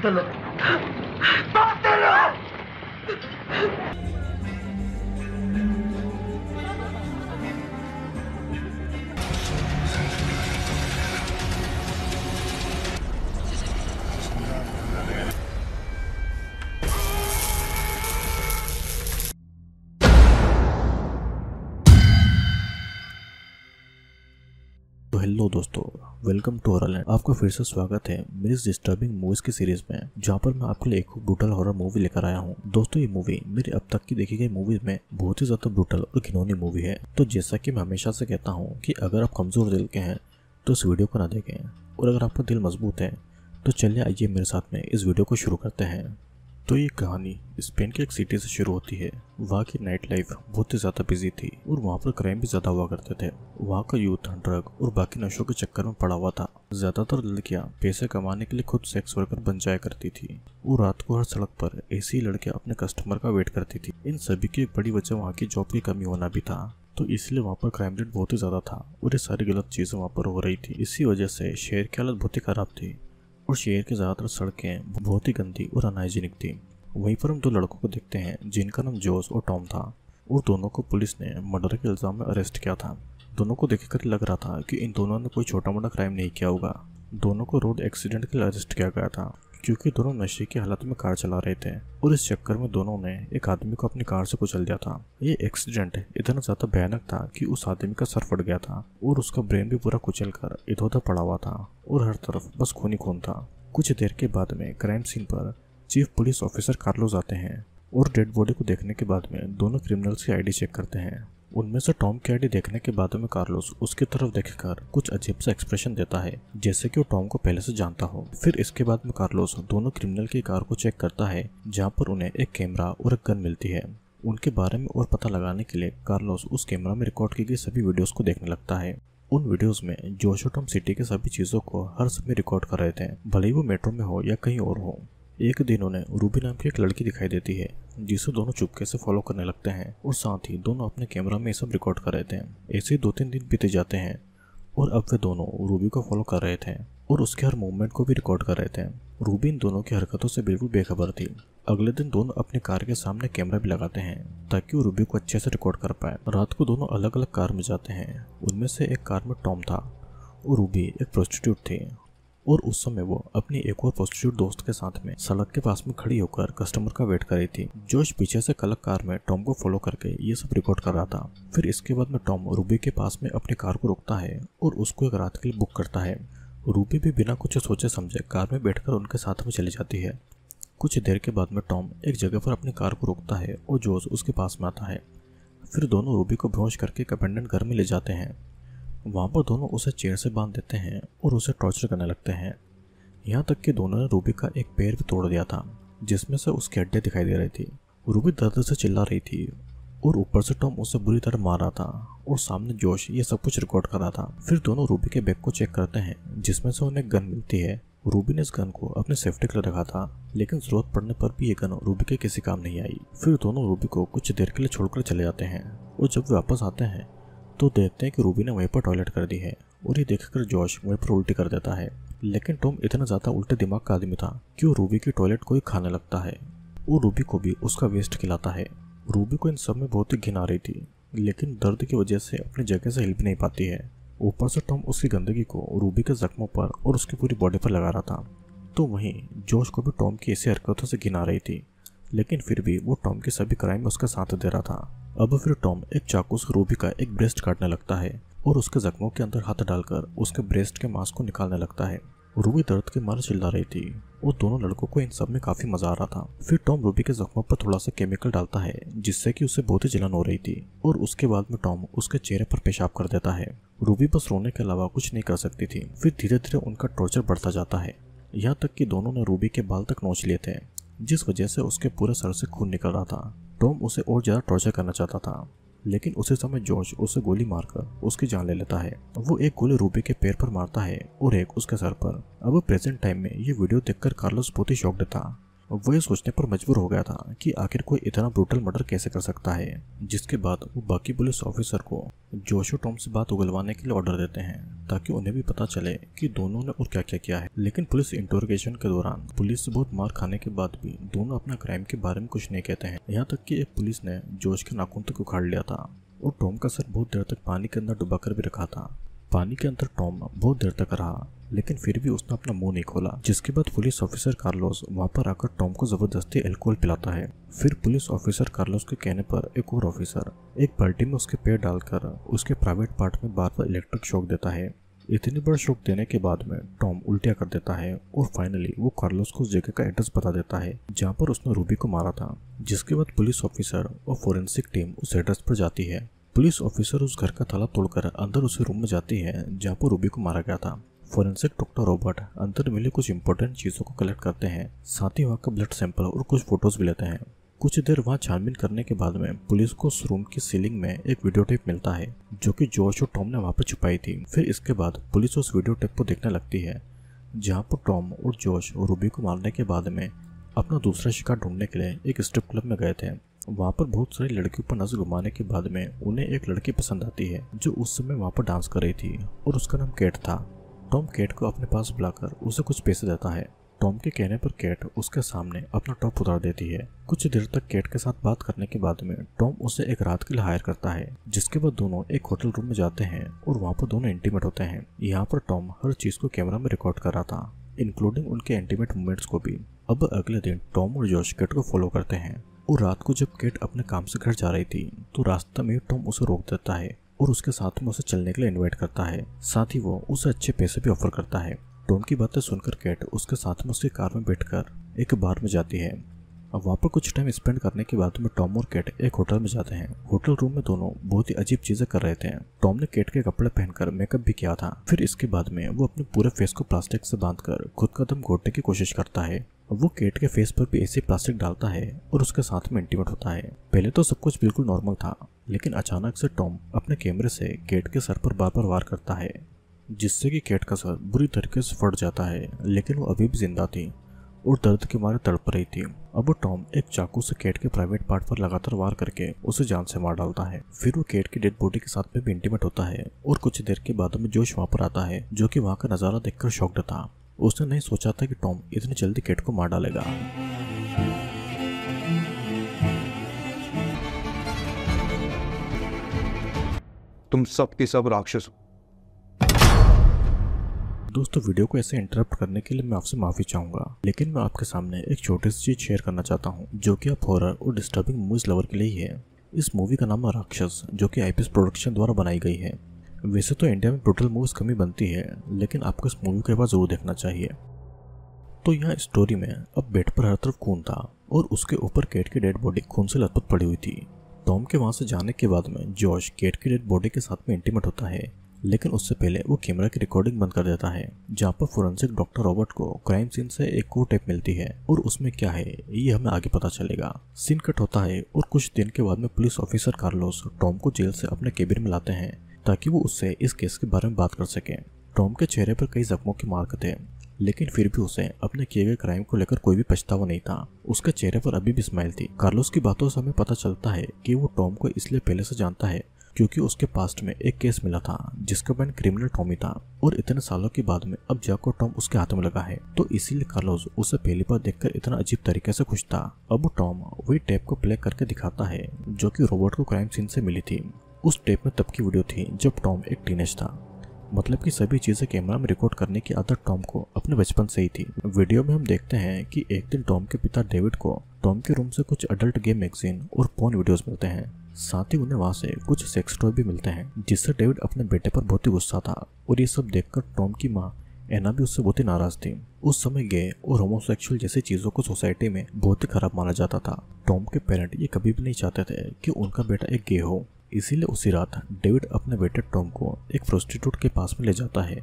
打他！打他！दोस्तों welcome to horror land आपका फिर से स्वागत है मेरी डिस्टर्बिंग मूवीज की सीरीज में जहाँ पर मैं आपके लिए एक ब्रूटल हॉरर मूवी लेकर आया हूँ दोस्तों ये मूवी मेरी अब तक की देखी गई मूवीज में बहुत ही ज्यादा ब्रूटल और घिनौनी मूवी है तो जैसा कि मैं हमेशा से कहता हूँ कि अगर आप कमजोर दिल के हैं तो इस वीडियो को ना देखें और अगर आपका दिल मजबूत है तो चलिए आइए मेरे साथ में इस वीडियो को शुरू करते हैं तो ये कहानी स्पेन के एक सिटी से शुरू होती है वहाँ की नाइट लाइफ बहुत ही ज्यादा बिजी थी और वहाँ पर क्राइम भी ज्यादा हुआ करते थे वहाँ का यूथ ड्रग और बाकी नशों के चक्कर में पड़ा हुआ था ज्यादातर लड़कियाँ पैसे कमाने के लिए खुद सेक्स वर्कर बन जाया करती थी वो रात को हर सड़क पर ऐसी लड़कियाँ अपने कस्टमर का वेट करती थी इन सभी की एक बड़ी वजह वहाँ की जॉब की कमी होना भी था तो इसलिए वहाँ पर क्राइम रेट बहुत ही ज्यादा था और ये सारी गलत चीजें वहाँ पर हो रही थी इसी वजह से शहर की हालत बहुत ही खराब थी और शहर के ज़्यादातर सड़कें बहुत ही गंदी और अनहाइजीनिक थी वहीं पर हम दो लड़कों को देखते हैं जिनका नाम जोस और टॉम था और दोनों को पुलिस ने मर्डर के इल्ज़ाम में अरेस्ट किया था दोनों को देखकर लग रहा था कि इन दोनों ने कोई छोटा मोटा क्राइम नहीं किया होगा दोनों को रोड एक्सीडेंट के लिए अरेस्ट किया गया था क्योंकि दोनों नशे की हालत में कार चला रहे थे और इस चक्कर में दोनों ने एक आदमी को अपनी कार से कुचल दिया था ये एक्सीडेंट इतना ज्यादा भयानक था कि उस आदमी का सर फट गया था और उसका ब्रेन भी पूरा कुचल कर इधर उधर पड़ा हुआ था और हर तरफ बस खून ही खून था कुछ देर के बाद में क्राइम सीन पर चीफ पुलिस ऑफिसर कार्लोस आते हैं और डेड बॉडी को देखने के बाद में दोनों क्रिमिनल्स की आईडी चेक करते हैं उनमें से टॉम कैडी देखने के बाद में कार्लोस उसकी तरफ देखकर कुछ अजीब सा एक्सप्रेशन देता है जैसे कि वो टॉम को पहले से जानता हो फिर इसके बाद में कार्लोस दोनों क्रिमिनल की कार को चेक करता है जहाँ पर उन्हें एक कैमरा और एक गन मिलती है उनके बारे में और पता लगाने के लिए कार्लोस उस कैमरा में रिकॉर्ड की गई सभी वीडियोस को देखने लगता है उन वीडियोस में जोशोटम सिटी के सभी चीज़ों को हर समय रिकॉर्ड कर रहे थे भले ही वो मेट्रो में हो या कहीं और हो एक दिन उन्हें रूबी नाम की एक लड़की दिखाई देती है जिसे दोनों चुपके से फॉलो करने लगते हैं और साथ ही दोनों अपने कैमरा में ये सब रिकॉर्ड कर रहे थे ऐसे ही दो तीन दिन बीते जाते हैं और अब वे दोनों रूबी को फॉलो कर रहे थे और उसके हर मूवमेंट को भी रिकॉर्ड कर रहे थे रूबी इन दोनों की हरकतों से बिल्कुल बेखबर थी अगले दिन दोनों अपनी कार के सामने कैमरा भी लगाते हैं ताकि वो रूबी को अच्छे से रिकॉर्ड कर पाए रात को दोनों अलग अलग कार में जाते हैं उनमें से एक कार में टॉम था और रूबी एक प्रोस्टिट्यूट थी और उस समय वो अपने एक और प्रोस्टिट्यूट दोस्त के साथ में सड़क के पास में खड़ी होकर कस्टमर का वेट कर रही थी जोश पीछे से कलक कार में टॉम को फॉलो करके ये सब रिकॉर्ड कर रहा था फिर इसके बाद में टॉम रूबी के पास में अपनी कार को रोकता है और उसको एक रात के लिए बुक करता है रूबी भी बिना कुछ सोचे समझे कार में बैठकर उनके साथ में चली जाती है कुछ देर के बाद में टॉम एक जगह पर अपनी कार को रोकता है और जोश उसके पास में आता है फिर दोनों रूबी को भ्रोश करके एक अपेंडेंट घर में ले जाते हैं वहाँ पर दोनों उसे चेयर से बांध देते हैं और उसे टॉर्चर करने लगते हैं यहाँ तक कि दोनों ने रूबी का एक पैर भी तोड़ दिया था जिसमें से उसकी हड्डियाँ दिखाई दे रही थी रूबी दर्द से चिल्ला रही थी और ऊपर से टॉम उसे बुरी तरह मार रहा था और सामने जोश ये सब कुछ रिकॉर्ड कर रहा था फिर दोनों रूबी के बैग को चेक करते हैं जिसमें से उन्हें गन मिलती है रूबी ने इस गन को अपने सेफ्टी के लिए रखा था लेकिन जरूरत पड़ने पर भी ये गन रूबी के किसी काम नहीं आई फिर दोनों रूबी को कुछ देर के लिए छोड़कर चले जाते हैं और जब वे वापस आते हैं तो देखते हैं कि रूबी ने वहीं पर टॉयलेट कर दी है और ये देखकर जॉश वहीं पर उल्टी कर देता है लेकिन टॉम इतना ज़्यादा उल्टे दिमाग का आदमी था कि वो रूबी की टॉयलेट को ही खाने लगता है वो रूबी को भी उसका वेस्ट खिलाता है रूबी को इन सब में बहुत ही घिन आ रही थी लेकिन दर्द की वजह से अपनी जगह से हिल भी नहीं पाती है ऊपर से टॉम उसकी गंदगी को रूबी के जख्मों पर और उसकी पूरी बॉडी पर लगा रहा था तो वहीं जोश को भी टॉम की ऐसी हरकतों से घिना रही थी लेकिन फिर भी वो टॉम के सभी क्राइम में उसका साथ दे रहा था अब फिर टॉम एक चाकू से रूबी का एक ब्रेस्ट काटने लगता है और उसके जख्मों के अंदर हाथ डालकर उसके ब्रेस्ट के मांस को निकालने लगता है रूबी दर्द के मारे चिल्ला रही थी और दोनों लड़कों को इन सब में काफी मजा आ रहा था फिर टॉम रूबी के जख्मों पर थोड़ा सा केमिकल डालता है जिससे कि उसे बहुत ही जलन हो रही थी और उसके बाद में टॉम उसके चेहरे पर पेशाब कर देता है रूबी बस रोने के अलावा कुछ नहीं कर सकती थी फिर धीरे धीरे उनका टॉर्चर बढ़ता जाता है यहाँ तक कि दोनों ने रूबी के बाल तक नोच लिए थे जिस वजह से उसके पूरे सर से खून निकल रहा था टॉम उसे और ज़्यादा टॉर्चर करना चाहता था लेकिन उसी समय जॉर्ज उसे गोली मारकर उसकी जान ले लेता है वो एक गोली रूबी के पैर पर मारता है और एक उसके सर पर अब प्रेजेंट टाइम में ये वीडियो देखकर कार्लोस बहुत ही शॉक्ड था वो ये सोचने पर मजबूर हो गया था कि आखिर कोई इतना ब्रूटल मर्डर कैसे कर सकता है जिसके बाद वो बाकी पुलिस ऑफिसर को जोशो टॉम से बात उगलवाने के लिए ऑर्डर देते हैं ताकि उन्हें भी पता चले कि दोनों ने और क्या क्या किया है लेकिन पुलिस इंटरोगेशन के दौरान पुलिस से बहुत मार खाने के बाद भी दोनों अपना क्राइम के बारे में कुछ नहीं कहते हैं यहाँ तक की एक पुलिस ने जोश के नाखून तक उखाड़ लिया था और टॉम का सर बहुत देर तक पानी के अंदर डुबा भी रखा था पानी के अंदर टॉम बहुत देर तक रहा लेकिन फिर भी उसने अपना मुंह नहीं खोला जिसके बाद पुलिस ऑफिसर कार्लोस वहां पर आकर टॉम को जबरदस्ती एल्कोहल पिलाता है फिर पुलिस ऑफिसर कार्लोस के कहने पर एक और ऑफिसर एक बाल्टी में उसके पैर डालकर उसके प्राइवेट पार्ट में बार बार इलेक्ट्रिक शॉक देता है इतनी बड़ा शौक देने के बाद में टॉम उल्टिया कर देता है और फाइनली वो कार्लोस को उस जगह का एड्रेस बता देता है जहाँ पर उसने रूबी को मारा था जिसके बाद पुलिस ऑफिसर और फोरेंसिक टीम उस एड्रेस पर जाती है पुलिस ऑफिसर उस घर का ताला तोड़कर अंदर उसे रूम में जाती है जहाँ पर रूबी को मारा गया था फॉरेंसिक डॉक्टर रॉबर्ट अंतर मिले कुछ इंपॉर्टेंट चीज़ों को कलेक्ट करते हैं साथ ही वहाँ का ब्लड सैंपल और कुछ फोटोज भी लेते हैं कुछ देर वहाँ छानबीन करने के बाद में पुलिस को उस रूम की सीलिंग में एक वीडियो टेप मिलता है जो कि जॉर्ज और टॉम ने वहाँ पर छुपाई थी फिर इसके बाद पुलिस उस वीडियो टेप को देखने लगती है जहाँ पर टॉम और जॉर्ज रूबी को मारने के बाद में अपना दूसरा शिकार ढूंढने के लिए एक स्ट्रिप क्लब में गए थे वहाँ पर बहुत सारी लड़कियों पर नजर घुमाने के बाद में उन्हें एक लड़की पसंद आती है जो उस समय वहाँ पर डांस कर रही थी और उसका नाम केट था टॉम कैट को अपने पास बुलाकर उसे कुछ पैसे देता है टॉम के कहने पर कैट उसके सामने अपना टॉप उतार देती है कुछ देर तक कैट के साथ बात करने के बाद में टॉम उसे एक रात के लिए हायर करता है जिसके बाद दोनों एक होटल रूम में जाते हैं और वहाँ पर दोनों इंटीमेट होते हैं यहाँ पर टॉम हर चीज को कैमरा में रिकॉर्ड कर रहा था इंक्लूडिंग उनके इंटीमेट मूवमेंट्स को भी अब अगले दिन टॉम और जोश कैट को फॉलो करते हैं और रात को जब केट अपने काम से घर जा रही थी तो रास्ते में टॉम उसे रोक देता है और उसके साथ में उसे चलने के लिए इन्वाइट करता है साथ ही वो उसे अच्छे पैसे भी ऑफर करता है टॉम की बातें सुनकर कैट उसके साथ में उसकी कार में बैठकर एक बार में जाती है अब वहाँ पर कुछ टाइम स्पेंड करने के बाद में टॉम और कैट एक होटल में जाते हैं होटल रूम में दोनों बहुत ही अजीब चीजें कर रहे थे टॉम ने कैट के कपड़े पहनकर मेकअप भी किया था फिर इसके बाद में वो अपने पूरे फेस को प्लास्टिक से बांधकर खुद का दम घोटने की कोशिश करता है वो केट के फेस पर भी ऐसे प्लास्टिक डालता है और उसके साथ में इंटीमेट होता है पहले तो सब कुछ बिल्कुल नॉर्मल था लेकिन अचानक से टॉम अपने कैमरे से केट के सर पर बार बार वार करता है जिससे कि केट का सर बुरी तरीके से फट जाता है लेकिन वो अभी भी जिंदा थी और दर्द के मारे तड़प रही थी अब वो टॉम एक चाकू से केट के प्राइवेट पार्ट पर लगातार वार करके उसे जान से मार डालता है फिर वो केट की डेड बॉडी के साथ में भी इंटीमेट होता है और कुछ देर के बाद में जोश वहाँ पर आता है जो कि वहाँ का नज़ारा देखकर शॉक्ड था उसने नहीं सोचा था कि टॉम इतनी जल्दी केट को मार डालेगा तुम सब के सब राक्षस हो दोस्तों वीडियो को ऐसे इंटरप्ट करने के लिए मैं आपसे माफी चाहूंगा लेकिन मैं आपके सामने एक छोटी सी चीज शेयर करना चाहता हूँ जो कि आप हॉरर और डिस्टर्बिंग मूवीज लवर के लिए ही है इस मूवी का नाम है राक्षस जो कि आईपीएस प्रोडक्शन द्वारा बनाई गई है वैसे तो इंडिया में टोटल मूवीज कमी बनती है लेकिन आपको इस मूवी के बाद जरूर देखना चाहिए तो यहाँ स्टोरी में अब बेड पर हर तरफ खून था और उसके ऊपर कैट की डेड बॉडी खून से लथपथ पड़ी हुई थी टॉम के वहाँ से जाने के बाद में जॉर्ज केट की डेड बॉडी के साथ में इंटीमेट होता है लेकिन उससे पहले वो कैमरा की रिकॉर्डिंग बंद कर देता है जहाँ पर फोरेंसिक डॉक्टर रॉबर्ट को क्राइम सीन से एक और टेप मिलती है और उसमें क्या है ये हमें आगे पता चलेगा सीन कट होता है और कुछ दिन के बाद में पुलिस ऑफिसर कार्लोस टॉम को जेल से अपने केबिन में लाते हैं ताकि वो उससे इस केस के बारे में बात कर सके टॉम के चेहरे पर कई जख्मों की मार्क थे लेकिन फिर भी उसे अपने किए गए क्राइम को लेकर कोई भी पछतावा नहीं था उसके चेहरे पर अभी भी स्माइल थी कार्लोस की बातों से हमें पता चलता है कि वो टॉम को इसलिए पहले से जानता है क्योंकि उसके पास्ट में एक केस मिला था जिसका बैंड क्रिमिनल टॉमी था और इतने सालों के बाद में अब जैको टॉम उसके हाथ में लगा है तो इसीलिए कार्लोस उसे पहली बार देखकर इतना अजीब तरीके से खुश था अब टॉम वही टेप को प्ले करके दिखाता है जो कि रोबोट को क्राइम सीन से मिली थी उस टेप में तब की वीडियो थी जब टॉम एक टीनेज था मतलब कि सभी चीज़ें कैमरा में रिकॉर्ड करने की आदत टॉम को अपने बचपन से ही थी वीडियो में हम देखते हैं कि एक दिन टॉम के पिता डेविड को टॉम के रूम से कुछ अडल्ट गेम मैगजीन और पोन वीडियोस मिलते हैं साथ ही उन्हें वहां से कुछ सेक्स टॉय भी मिलते हैं जिससे डेविड अपने बेटे पर बहुत ही गुस्सा था और ये सब देखकर टॉम की माँ एना भी उससे बहुत ही नाराज थी उस समय गे और होमोसेक्सुअल जैसी चीज़ों को सोसाइटी में बहुत ही खराब माना जाता था टॉम के पेरेंट ये कभी भी नहीं चाहते थे कि उनका बेटा एक गे हो इसीलिए उसी रात डेविड अपने बेटे टॉम को एक प्रोस्टिट्यूट के पास में ले जाता है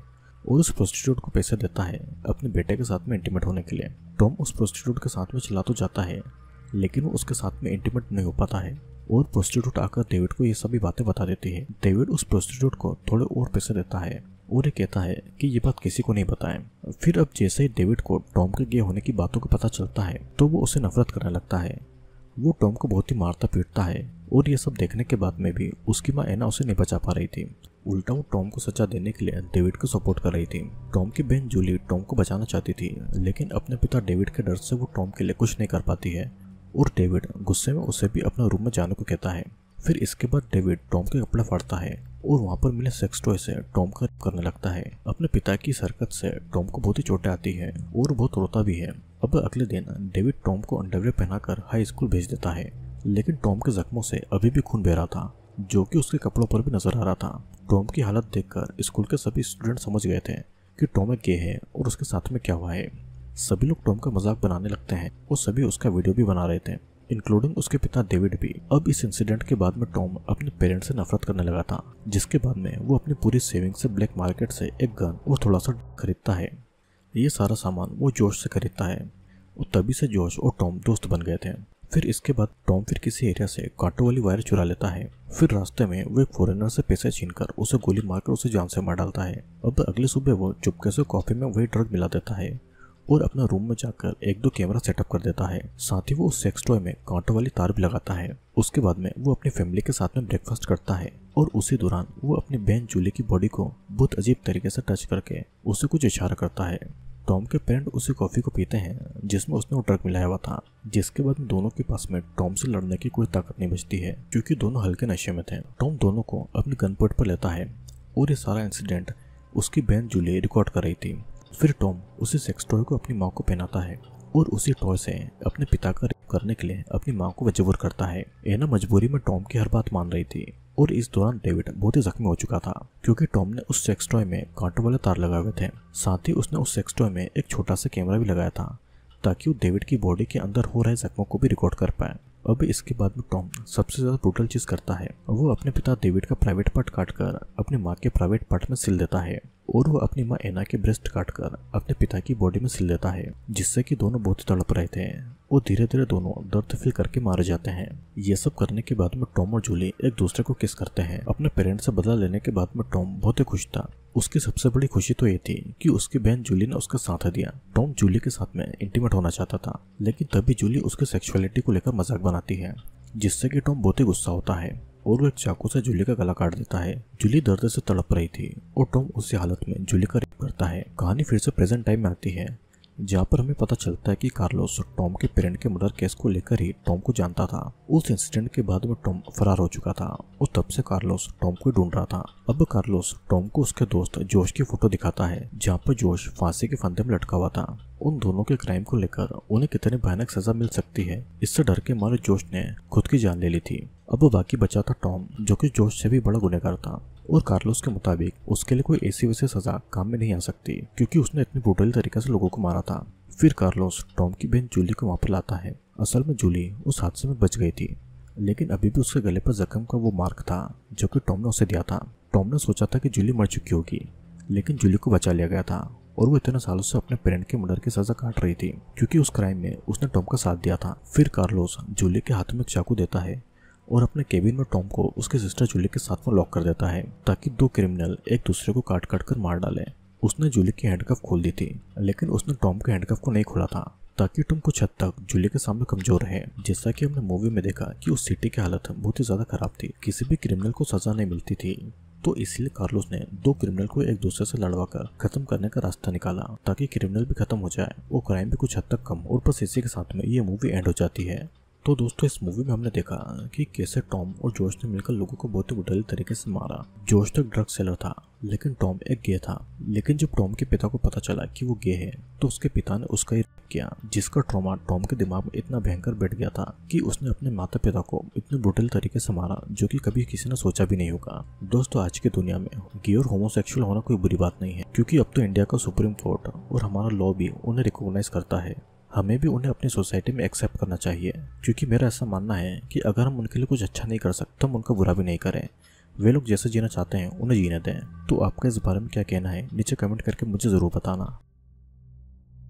और उस प्रोस्टिट्यूट को पैसे देता है अपने बेटे के साथ में इंटीमेट होने के लिए टॉम उस प्रोस्टिट्यूट के साथ में चला तो जाता है लेकिन वो उसके साथ में इंटीमेट नहीं हो पाता है और प्रोस्टिट्यूट आकर डेविड को ये सभी बातें बता देती है डेविड उस प्रोस्टिट्यूट को थोड़े और पैसे देता है और ये कहता है कि ये बात किसी को नहीं बताएं। फिर अब जैसे ही डेविड को टॉम के गे होने की बातों को पता चलता है तो वो उसे नफरत करने लगता है वो टॉम को बहुत ही मारता पीटता है और ये सब देखने के बाद में भी उसकी माँ एना उसे नहीं बचा पा रही थी उल्टा वो टॉम को सजा देने के लिए डेविड को सपोर्ट कर रही थी टॉम की बहन जूली टॉम को बचाना चाहती थी लेकिन अपने पिता डेविड के डर से वो टॉम के लिए कुछ नहीं कर पाती है और डेविड गुस्से में उसे भी अपना रूम में जाने को कहता है फिर इसके बाद डेविड टॉम के कपड़े फाड़ता है और वहाँ पर मिले सेक्स टॉय से टॉम का करने लगता है अपने पिता की सरकत से टॉम को बहुत ही चोटें आती है और बहुत रोता भी है अब अगले दिन डेविड टॉम को अंडरवेयर पहनाकर हाई स्कूल भेज देता है लेकिन टॉम के जख्मों से अभी भी खून बह रहा था जो कि उसके कपड़ों पर भी नजर आ रहा था टॉम की हालत देखकर स्कूल के सभी स्टूडेंट समझ गए थे कि टॉम एक गे है और उसके साथ में क्या हुआ है सभी लोग टॉम का मजाक बनाने लगते हैं और सभी उसका वीडियो भी बना रहे थे इंक्लूडिंग उसके पिता डेविड भी अब इस इंसिडेंट के बाद में टॉम अपने पेरेंट्स से नफरत करने लगा था जिसके बाद में वो अपनी पूरी सेविंग से ब्लैक मार्केट से एक गन और थोड़ा सा खरीदता है ये सारा सामान वो जोश से खरीदता है और तभी से जोश और टॉम दोस्त बन गए थे फिर इसके बाद टॉम फिर किसी एरिया से कांटो वाली वायर चुरा लेता है फिर रास्ते में वो एक फॉरेनर से पैसे छीनकर उसे गोली मारकर उसे जान से मार डालता है अब अगले सुबह वो चुपके से कॉफी में वही ड्रग मिला देता है और अपना रूम में जाकर एक दो कैमरा सेटअप कर देता है साथ ही वो उस सेक्स टॉय में कांटों वाली तार भी लगाता है उसके बाद में वो अपनी फैमिली के साथ में ब्रेकफास्ट करता है और उसी दौरान वो अपनी बहन जूली की बॉडी को बहुत अजीब तरीके से टच करके उसे कुछ इशारा करता है टॉम के पेरेंट उसे कॉफ़ी को पीते हैं जिसमें उसने वो ड्रग मिलाया हुआ था जिसके बाद दोनों के पास में टॉम से लड़ने की कोई ताकत नहीं बचती है क्योंकि दोनों हल्के नशे में थे टॉम दोनों को अपनी गनपोट पर लेता है और ये सारा इंसिडेंट उसकी बहन जूली रिकॉर्ड कर रही थी फिर टॉम उसी सेक्स टॉय को अपनी माँ को पहनाता है और उसी टॉय से अपने पिता का रेप करने के लिए अपनी माँ को मजबूर करता है एना मजबूरी में टॉम की हर बात मान रही थी और इस दौरान डेविड बहुत ही जख्मी हो चुका था क्योंकि टॉम ने उस सेक्स टॉय में कांटों वाले तार लगाए हुए थे साथ ही उसने उस सेक्स टॉय में एक छोटा सा कैमरा भी लगाया था ताकि वो डेविड की बॉडी के अंदर हो रहे जख्मों को भी रिकॉर्ड कर पाए अब इसके बाद में टॉम सबसे ज्यादा ब्रूटल चीज करता है वो अपने पिता डेविड का प्राइवेट पार्ट काट कर अपनी माँ के प्राइवेट पार्ट में सिल देता है और वो अपनी माँ एना के ब्रेस्ट काट कर अपने पिता की बॉडी में सिल देता है जिससे कि दोनों बहुत तड़प रहे थे वो धीरे धीरे दोनों दर्द फील करके मारे जाते हैं ये सब करने के बाद में टॉम और जूली एक दूसरे को किस करते हैं अपने पेरेंट्स से बदला लेने के बाद में टॉम बहुत ही खुश था उसकी सबसे बड़ी खुशी तो ये थी कि उसकी बहन जूली ने उसका साथ दिया टॉम जूली के साथ में इंटीमेट होना चाहता था लेकिन तभी जूली उसकी सेक्सुअलिटी को लेकर मजाक बनाती है जिससे कि टॉम बहुत ही गुस्सा होता है और वह एक चाकू से जूली का गला काट देता है जूली दर्द से तड़प रही थी और टॉम उसी हालत में जूली का रेप करता है कहानी फिर से प्रेजेंट टाइम में आती है जहाँ पर हमें पता चलता है कि कार्लोस टॉम के पेरेंट के मर्डर केस को लेकर ही टॉम को जानता था उस इंसिडेंट के बाद में टॉम फरार हो चुका था और तब से कार्लोस टॉम को ढूंढ रहा था अब कार्लोस टॉम को उसके दोस्त जोश की फोटो दिखाता है जहाँ पर जोश फांसी के फंदे में लटका हुआ था उन दोनों के क्राइम को लेकर उन्हें कितने भयानक सजा मिल सकती है इससे डर के मारे जोश ने खुद की जान ले ली थी अब बाकी बचा था टॉम जो कि जोश से भी बड़ा गुनेगार था और कार्लोस के मुताबिक उसके लिए कोई ऐसी वैसी सजा काम में नहीं आ सकती क्योंकि उसने इतनी ब्रुटल तरीके से लोगों को मारा था फिर कार्लोस टॉम की बहन जूली को वापस पर लाता है असल में जूली उस हादसे में बच गई थी लेकिन अभी भी उसके गले पर जख्म का वो मार्क था जो कि टॉम ने उसे दिया था टॉम ने सोचा था कि जूली मर चुकी होगी लेकिन जूली को बचा लिया गया था और वो इतने सालों से अपने पेरेंट के मर्डर की सजा काट रही थी क्योंकि उस क्राइम में उसने टॉम का साथ दिया था फिर कार्लोस जूली के हाथ में एक चाकू देता है और अपने केबिन में टॉम को उसके सिस्टर जूली के साथ में लॉक कर देता है ताकि दो क्रिमिनल एक दूसरे को काट काट कर मार डाले उसने जूली की हैंडकफ खोल दी थी लेकिन उसने टॉम के हैंडकफ को नहीं खोला था ताकि टॉम कुछ हद तक जूली के सामने कमजोर रहे जैसा कि हमने मूवी में देखा कि उस सिटी की हालत बहुत ही ज्यादा खराब थी किसी भी क्रिमिनल को सजा नहीं मिलती थी तो इसलिए कार्लोस ने दो क्रिमिनल को एक दूसरे से लड़वा कर खत्म करने का रास्ता निकाला ताकि क्रिमिनल भी खत्म हो जाए और क्राइम भी कुछ हद तक कम और बस इसी के साथ में ये मूवी एंड हो जाती है तो दोस्तों इस मूवी में हमने देखा कि कैसे टॉम और जोश ने मिलकर लोगों को बहुत ही बुटेली तरीके से मारा जोश तो ड्रग सेलर था लेकिन टॉम एक गे था लेकिन जब टॉम के पिता को पता चला कि वो गे है तो उसके पिता ने उसका ही किया जिसका ट्रॉमा टॉम के दिमाग में इतना भयंकर बैठ गया था कि उसने अपने माता पिता को इतने ब्रुटल तरीके से मारा जो कि कभी किसी ने सोचा भी नहीं होगा दोस्तों आज की दुनिया में गे और होमोसेक्सुअल होना कोई बुरी बात नहीं है क्योंकि अब तो इंडिया का सुप्रीम कोर्ट और हमारा लॉ भी उन्हें रिकॉग्नाइज करता है हमें भी उन्हें अपनी सोसाइटी में एक्सेप्ट करना चाहिए क्योंकि मेरा ऐसा मानना है कि अगर हम उनके लिए कुछ अच्छा नहीं कर सकते तो हम उनका बुरा भी नहीं करें वे लोग जैसे जीना चाहते हैं उन्हें जीने दें तो आपका इस बारे में क्या कहना है नीचे कमेंट करके मुझे ज़रूर बताना